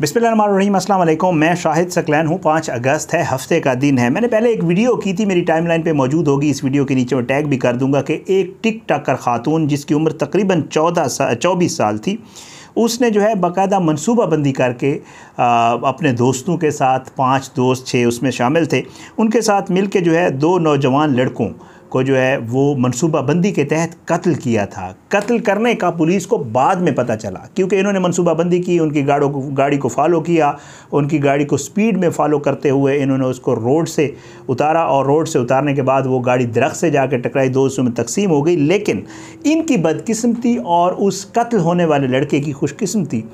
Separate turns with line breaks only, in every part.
बिस्मिल्लाम मैं शाहिद सकलैन हूँ पाँच अगस्त है हफ्ते का दिन है मैंने पहले एक वीडियो की थी मेरी टाइमलाइन पे मौजूद होगी इस वीडियो के नीचे मैं टैग भी कर दूंगा कि एक टिक टाकर खातून जिसकी उम्र तकरीबन चौदह साल चौबीस साल थी उसने जो है बाकायदा मनसूबाबंदी करके आ, अपने दोस्तों के साथ पाँच दोस्त छः उसमें शामिल थे उनके साथ मिल के जो है दो नौजवान लड़कों को जो है वो मनसूबाबंदी के तहत कत्ल किया था कत्ल करने का पुलिस को बाद में पता चला क्योंकि इन्होंने मनसूबाबंदी की उनकी गाड़ों को गाड़ी को फॉलो किया उनकी गाड़ी को स्पीड में फॉलो करते हुए इन्होंने उसको रोड से उतारा और रोड से उतारने के बाद वो गाड़ी दरख्त से जाकर टकराई दो हिस्सों में तकसीम हो गई लेकिन इनकी बदकस्मती और उस कत्ल होने वाले लड़के की खुशकस्मती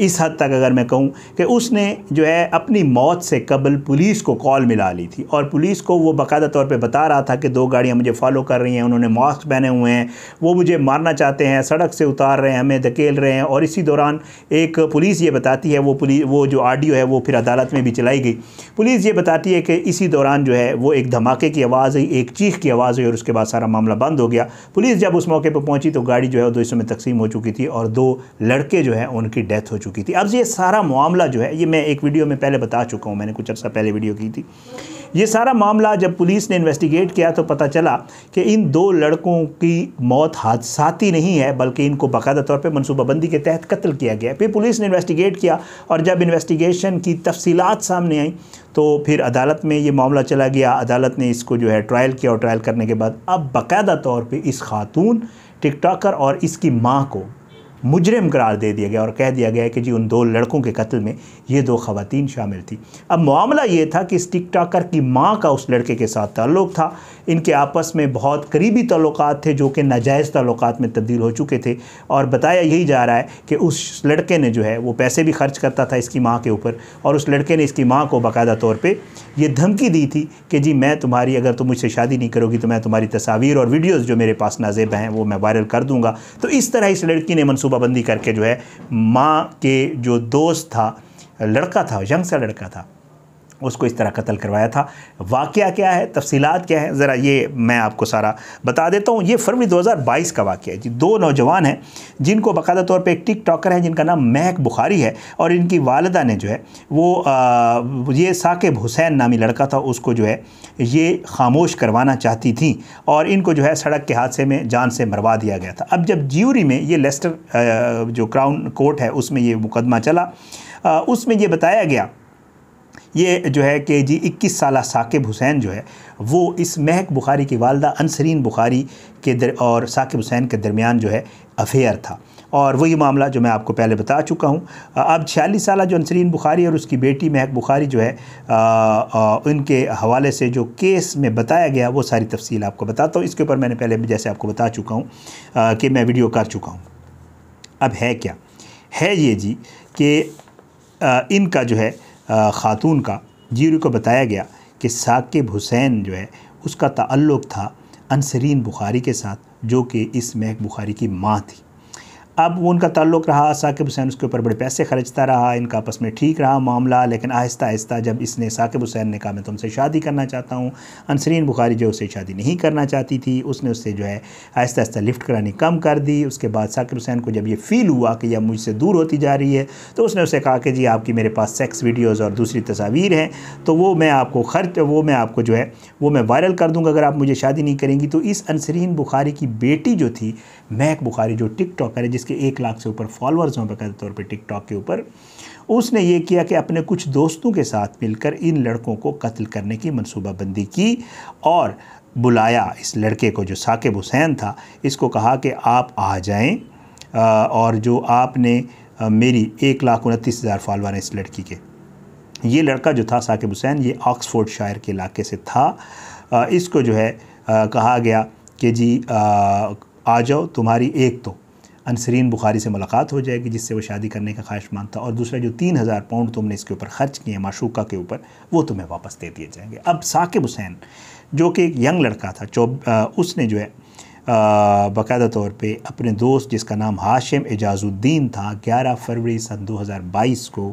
इस हद तक अगर मैं कहूँ कि उसने जो है अपनी मौत से कबल पुलिस को कॉल मिला ली थी और पुलिस को वो बाकायदा तौर पे बता रहा था कि दो गाड़ियाँ मुझे फॉलो कर रही हैं उन्होंने मास्क पहने हुए हैं वो मुझे मारना चाहते हैं सड़क से उतार रहे हैं हमें धकेल रहे हैं और इसी दौरान एक पुलिस ये बताती है वो पुलिस वो जो आडियो है वो फिर अदालत में भी चलाई गई पुलिस ये बताती है कि इसी दौरान जो है वो एक धमाके की आवाज़ हुई एक चीख की आवाज़ हुई और उसके बाद सारा मामला बंद हो गया पुलिस जब उस मौके पर पहुँची तो गाड़ी जो है दो हिस्सों में तकसीम हो चुकी थी और दो लड़के जो हैं उनकी डेथ हो हो चुकी थी अब ये सारा मामला जो है ये मैं एक वीडियो में पहले बता चुका हूँ मैंने कुछ अर्सा पहले वीडियो की थी ये सारा मामला जब पुलिस ने इन्वेस्टिगेट किया तो पता चला कि इन दो लड़कों की मौत हादसाती नहीं है बल्कि इनको बाकायदा तौर पर मनसूबाबंदी के तहत कत्ल किया गया फिर पुलिस ने इन्वेस्टिगेट किया और जब इन्वेस्टिगेशन की तफसीत सामने आई तो फिर अदालत में ये मामला चला गया अदालत ने इसको जो है ट्रायल किया और ट्रायल करने के बाद अब बाकायदा तौर पर इस खातून टिकटॉकर और इसकी माँ को मुजरम करार दे दिया गया और कह दिया गया कि जी उन दो लड़कों के कत्ल में ये दो खवतिन शामिल थी अब मामला ये था कि इस टिक टाकर की माँ का उस लड़के के साथ ताल्लुक़ था इनके आपस में बहुत करीबी ताल्लुक थे जो कि नाजायज़ ताल्लुक में तब्दील हो चुके थे और बताया यही जा रहा है कि उस लड़के ने जो है वो पैसे भी खर्च करता था इसकी माँ के ऊपर और उस लड़के ने इसकी माँ को बाकायदा तौर पर यह धमकी दी थी कि जी मैं तुम्हारी अगर तुम मुझसे शादी नहीं करोगी तो मैं तुम्हारी तस्वीर और वीडियोज़ जो मेरे पास नाजेब हैं वो मैं वायरल कर दूँगा तो इस तरह इस लड़की ने मनसूख मनसूबाबंदी करके जो है माँ के जो दोस्त था लड़का था यंग सा लड़का था उसको इस तरह कत्ल करवाया था वाक़ क्या है तफसीत क्या है ज़रा ये मैं आपको सारा बता देता हूँ ये फरवरी 2022 का वाक़ है जी दो नौजवान हैं जिनको बाकायदा तौर पे एक टिक टॉकर हैं जिनका नाम महक बुखारी है और इनकी वालदा ने जो है वो आ, ये साकेब हुसैन नामी लड़का था उसको जो है ये खामोश करवाना चाहती थी और इनको जो है सड़क के हादसे में जान से मरवा दिया गया था अब जब ज्यूरी में ये लेस्टर जो क्राउन कोर्ट है उसमें ये मुकदमा चला उसमें ये बताया गया ये जो है कि जी इक्कीस साल साकिब हुसैन जो है वो इस महक बुखारी की वालदा अनसरीन बुखारी के दर और साकिब हुसैन के दरमियान जो है अफेयर था और वही मामला जो मैं आपको पहले बता चुका हूँ अब छियालीस साल जो अनसरीन बुखारी और उसकी बेटी महक बुखारी जो है आ, आ, उनके हवाले से जो केस में बताया गया वो सारी तफसील आपको बताता हूँ इसके ऊपर मैंने पहले जैसे आपको बता चुका हूँ कि मैं वीडियो कर चुका हूँ अब है क्या है ये जी कि इनका जो है ख़ातून का जीरो को बताया गया कि साकिब हुसैन जो है उसका ताल्लुक़ था अनसरीन बुखारी के साथ जो कि इस महक बुखारी की माँ थी अब उनका ताल्लुक रहा साकिब हुसैन उसके ऊपर बड़े पैसे खर्चता रहा इनका आपस में ठीक रहा मामला लेकिन आहिस्ता आहिस्ता जब इसने साकिब हुसैन ने कहा मैं तुमसे शादी करना चाहता हूँ अनसरीन बुखारी जो उसे शादी नहीं करना चाहती थी उसने उससे जो है आहिस्ता आहिस्ता लिफ्ट करानी कम कर दी उसके बाद साकिब हुसैन को जब ये फील हुआ कि यह मुझसे दूर होती जा रही है तो उसने उससे कहा कि जी आपकी मेरे पास सेक्स वीडियोज़ और दूसरी तस्वीर हैं तो वो मैं आपको खर्च वो मैं आपको जो है वो मैं वायरल कर दूँगा अगर आप मुझे शादी नहीं करेंगी तो इस अनसरीन बुखारी की बेटी जो थी महक बुखारी जो टिकट है जिस जिसके एक लाख से ऊपर फॉलोअर्स हों बकायदे तौर पर टिकटॉक के ऊपर उसने ये किया कि अपने कुछ दोस्तों के साथ मिलकर इन लड़कों को कत्ल करने की मनसूबाबंदी की और बुलाया इस लड़के को जो साकिब हुसैन था इसको कहा कि आप आ जाएं और जो आपने मेरी एक लाख उनतीस हज़ार फॉलोअर हैं इस लड़की के ये लड़का जो था साकिब हुसैन ये ऑक्सफोर्ड शायर के इलाके से था इसको जो है कहा गया कि जी आ जाओ तुम्हारी एक तो अनसरीन बुखारी से मुलाकात हो जाएगी जिससे वो शादी करने का ख्वाहिशमान था और दूसरा जो तीन हज़ार पाउंड तुमने इसके ऊपर खर्च किए माशूका के ऊपर वो तुम्हें वापस दे दिए जाएंगे अब साकिब हुसैन जो कि एक यंग लड़का था चौब उसने जो है बाकायदा तौर पर अपने दोस्त जिसका नाम हाशिम एजाजुद्दीन था ग्यारह फरवरी सन दो हज़ार बाईस को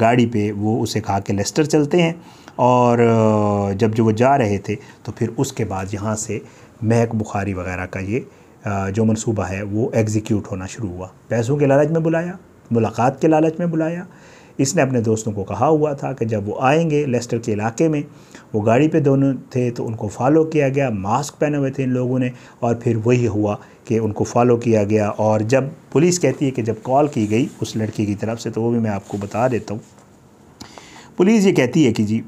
गाड़ी पर वो उसे कहा कि लेस्टर चलते हैं और जब जो वो जा रहे थे तो फिर उसके बाद यहाँ से महक बुखारी वगैरह का ये जो मनसूबा है वो एग्जीक्यूट होना शुरू हुआ पैसों के लालच में बुलाया मुलाकात के लालच में बुलाया इसने अपने दोस्तों को कहा हुआ था कि जब वो आएंगे लेस्टर के इलाके में वो गाड़ी पे दोनों थे तो उनको फॉलो किया गया मास्क पहने हुए थे इन लोगों ने और फिर वही हुआ कि उनको फॉलो किया गया और जब पुलिस कहती है कि जब कॉल की गई उस लड़की की तरफ से तो वो भी मैं आपको बता देता हूँ पुलिस ये कहती है कि जी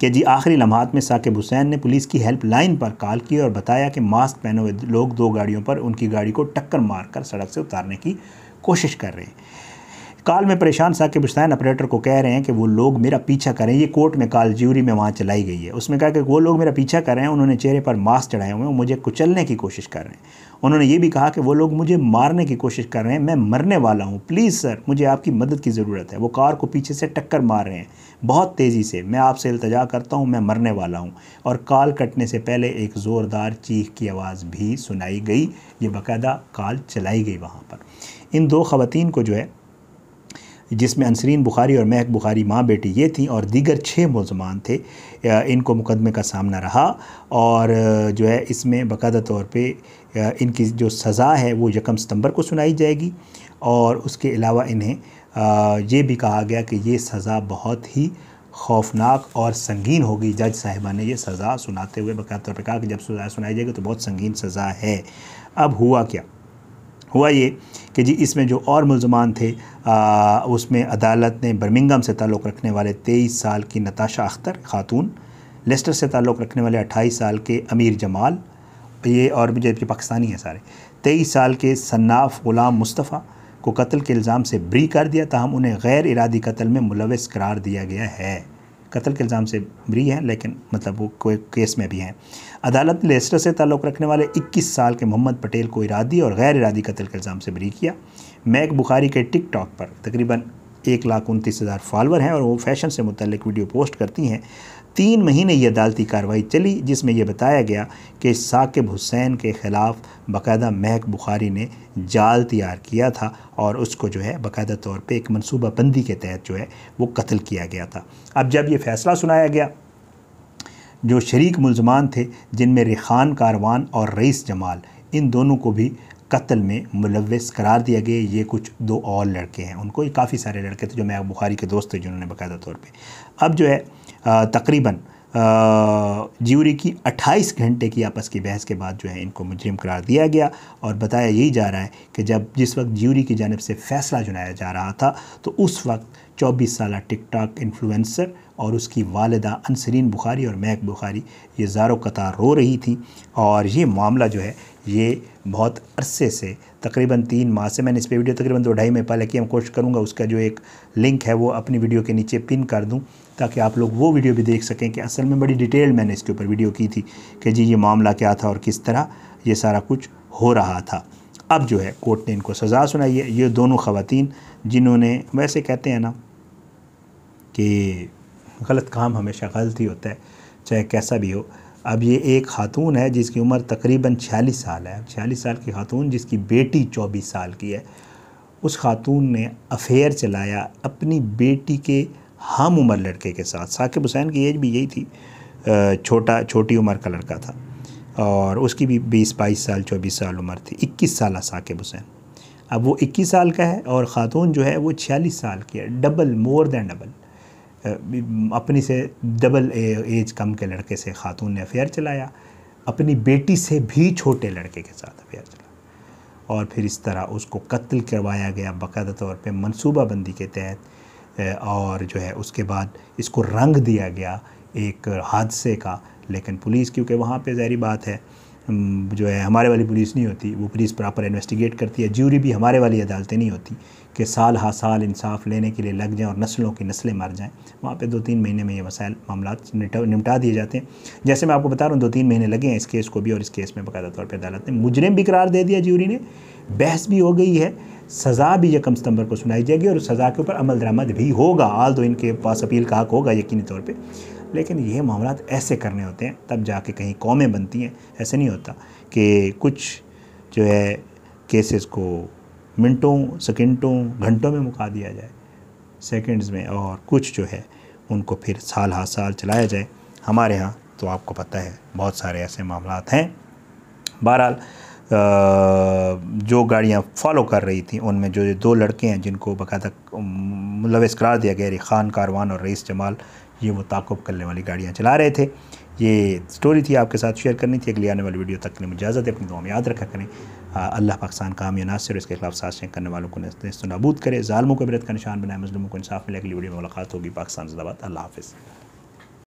कि जी आखिरी लम्हात में साकिब हुसैन ने पुलिस की हेल्पलाइन पर कॉल की और बताया कि मास्क पहने हुए लोग दो गाड़ियों पर उनकी गाड़ी को टक्कर मारकर सड़क से उतारने की कोशिश कर रहे हैं कॉल में परेशान साकिब हुसैन ऑपरेटर को कह रहे हैं कि वो लोग मेरा पीछा करें ये कोर्ट में कॉल ज्यूरी में वहाँ चलाई गई है उसमें कहा कि वो लोग मेरा पीछा कर रहे हैं उन्होंने चेहरे पर मास्क चढ़ाए हुए हैं मुझे कुचलने की कोशिश कर रहे हैं उन्होंने ये भी कहा कि वो लोग मुझे मारने की कोशिश कर रहे हैं मैं मरने वाला हूँ प्लीज़ सर मुझे आपकी मदद की ज़रूरत है वो कार को पीछे से टक्कर मार रहे हैं बहुत तेज़ी से मैं आपसे अल्तजा करता हूँ मैं मरने वाला हूँ और काल कटने से पहले एक ज़ोरदार चीख की आवाज़ भी सुनाई गई ये बाकायदा काल चलाई गई वहाँ पर इन दो ख़वान को जो है जिसमें अनसरीन बुखारी और महक बुखारी माँ बेटी ये थी और दीगर छः मुलजमान थे इनको मुकदमे का सामना रहा और जो है इसमें बाकायदा तौर पर इनकी जो सज़ा है वो यकम सितम्बर को सुनाई जाएगी और उसके अलावा इन्हें ये भी कहा गया कि ये सज़ा बहुत ही खौफनाक और संगीन होगी जज साहिबा ने यह सज़ा सुनाते हुए बकायदा तौर पर कहा कि जब सज़ा सुनाई जाएगी तो बहुत संगीन सज़ा है अब हुआ क्या हुआ ये कि जी इसमें जो और मुलजमान थे आ, उसमें अदालत ने बर्मिंगम से ताल्लुक़ रखने वाले तेईस साल की नताशा अख्तर खातून लेस्टर से ताल्लुक़ रखने वाले अट्ठाईस साल के अमीर जमाल ये और जो पाकिस्तानी हैं सारे तेईस साल के सन्नाफ ग़ुलाम मुस्तफ़ा को कत्ल के इल्ज़ाम से ब्री कर दिया तहम उन्हें गैर इरादी कत्ल में मुलविस करार दिया गया है कत्ल के इल्ज़ाम से ब्री हैं लेकिन मतलब वो कोई केस में भी हैं अदालत ने लेस्टर से ताल्लुक़ रखने वाले 21 साल के मोहम्मद पटेल को इरादी और गैर इरादी कत्ल के इल्ज़ाम से ब्री किया मैक बुखारी के टिक टॉक पर तकरीबन एक लाख उनतीस हज़ार फॉलोअर हैं और वो फैशन से मुतल वीडियो पोस्ट करती हैं तीन महीने ये अदालती कार्रवाई चली जिसमें यह बताया गया कि साकिब हुसैन के ख़िलाफ़ बाकायदा महक बुखारी ने जाल तैयार किया था और उसको जो है बाकायदा तौर पे एक मनसूबा बंदी के तहत जो है वो कत्ल किया गया था अब जब ये फ़ैसला सुनाया गया जो शरीक मुलजमान थे जिनमें रेखान कारवान और रईस जमाल इन दोनों को भी कत्ल में मुलवस करार दिया गया ये कुछ दो और लड़के हैं उनको ही काफ़ी सारे लड़के थे जो मैं बुखारी के दोस्त थे जिन्होंने बाकायदा तौर पर अब जो है तकरीबन ज्यूरी की 28 घंटे की आपस की बहस के बाद जो है इनको मुजरिम करार दिया गया और बताया यही जा रहा है कि जब जिस वक्त ज्यूरी की जानब से फ़ैसला सुनाया जा रहा था तो उस वक्त 24 साल टिकटॉक इन्फ्लुएंसर और उसकी वालदा अनसरीन बुखारी और महक बुखारी ये ज़ारो कतार रो रही थी और ये मामला जो है ये बहुत अरसे से तकरीबन तीन माह से मैंने इस पर वीडियो तकरीबन दो ढाई में पहले की मैं कोशिश करूँगा उसका जो एक लिंक है वो अपनी वीडियो के नीचे पिन कर दूँ ताकि आप लोग वो वीडियो भी देख सकें कि असल में बड़ी डिटेल मैंने इसके ऊपर वीडियो की थी कि जी ये मामला क्या था और किस तरह ये सारा कुछ हो रहा था अब जो है कोर्ट ने इनको सज़ा सुनाई है ये दोनों ख़वान जिन्होंने वैसे कहते हैं ना कि गलत काम हमेशा गलत ही होता है चाहे कैसा भी हो अब ये एक खातून है जिसकी उम्र तकरीबन छियालीस साल है छियालीस साल की खातून जिसकी बेटी चौबीस साल की है उस खातून ने अफेयर चलाया अपनी बेटी के हम उम्र लड़के के साथ साकिब हुसैन की एज भी यही थी छोटा छोटी उम्र का लड़का था और उसकी भी बीस बाईस साल चौबीस साल उम्र थी इक्कीस साल साकिब हुसैन अब वो इक्कीस साल का है और ख़ातून जो है वो छियालीस साल की है डबल मोर दैन डबल अपनी से डबल एज कम के लड़के से खातून ने अफेयर चलाया अपनी बेटी से भी छोटे लड़के के साथ अफेयर चला और फिर इस तरह उसको कत्ल करवाया गया बाकायदा तौर पर मनसूबाबंदी के तहत और जो है उसके बाद इसको रंग दिया गया एक हादसे का लेकिन पुलिस क्योंकि वहाँ पे जहरी बात है जो है हमारे वाली पुलिस नहीं होती वो पुलिस प्रॉपर इन्वेस्टिगेट करती है ज्यूरी भी हमारे वाली अदालतें नहीं होती कि साल हा साल इंसाफ लेने के लिए लग जाएँ और नस्लों की नस्लें मर जाएँ वहाँ पर दो तीन महीने में ये मसाइल मामला निपटा दिए जाते हैं जैसे मैं आपको बता रहा हूँ दो तीन महीने लगे हैं इस केस को भी और इस केस में बकायदा तौर पर अदालत ने मुजरम भी करार दे दिया ज्यूरी ने बहस भी हो गई है सज़ा भी यकम सितंबर को सुनाई जाएगी और उस सज़ा के ऊपर अमल दरामद भी होगा आल तो इनके पास अपील का हक होगा यकीनी तौर पर लेकिन ये मामला ऐसे करने होते हैं तब जाके कहीं कौमें बनती हैं ऐसे नहीं होता कि कुछ जो है केसेस को मिनटों सेकेंडों घंटों में मुका दिया जाए सेकेंड्स में और कुछ जो है उनको फिर साल हा साल चलाया जाए हमारे यहाँ तो आपको पता है बहुत सारे ऐसे मामला हैं बहरहाल जो गाड़ियाँ फॉलो कर रही थी उनमें जो दो लड़के हैं जिनको बाकायदा मुलविस करार दिया गया रिखान कारवान और रईस जमाल ये वो ताकुब करने वाली गाड़ियाँ चला रहे थे ये स्टोरी थी आपके साथ शेयर करनी थी अगली आने वाली वीडियो तक के लिए इजाज़त है अपनी दुआ में याद रखा करें अल्लाह पाकिस्तान काम हमी नासिर इसके खिलाफ साजिशें करने वालों को नस्त नबूद करे ालमों को बरत का निशान बनाए मजलूमों को इंसाफ मिले अगली वीडियो में मुलाकात होगी पाकिस्तान जिंदाबाद अल्लाह हाफिज़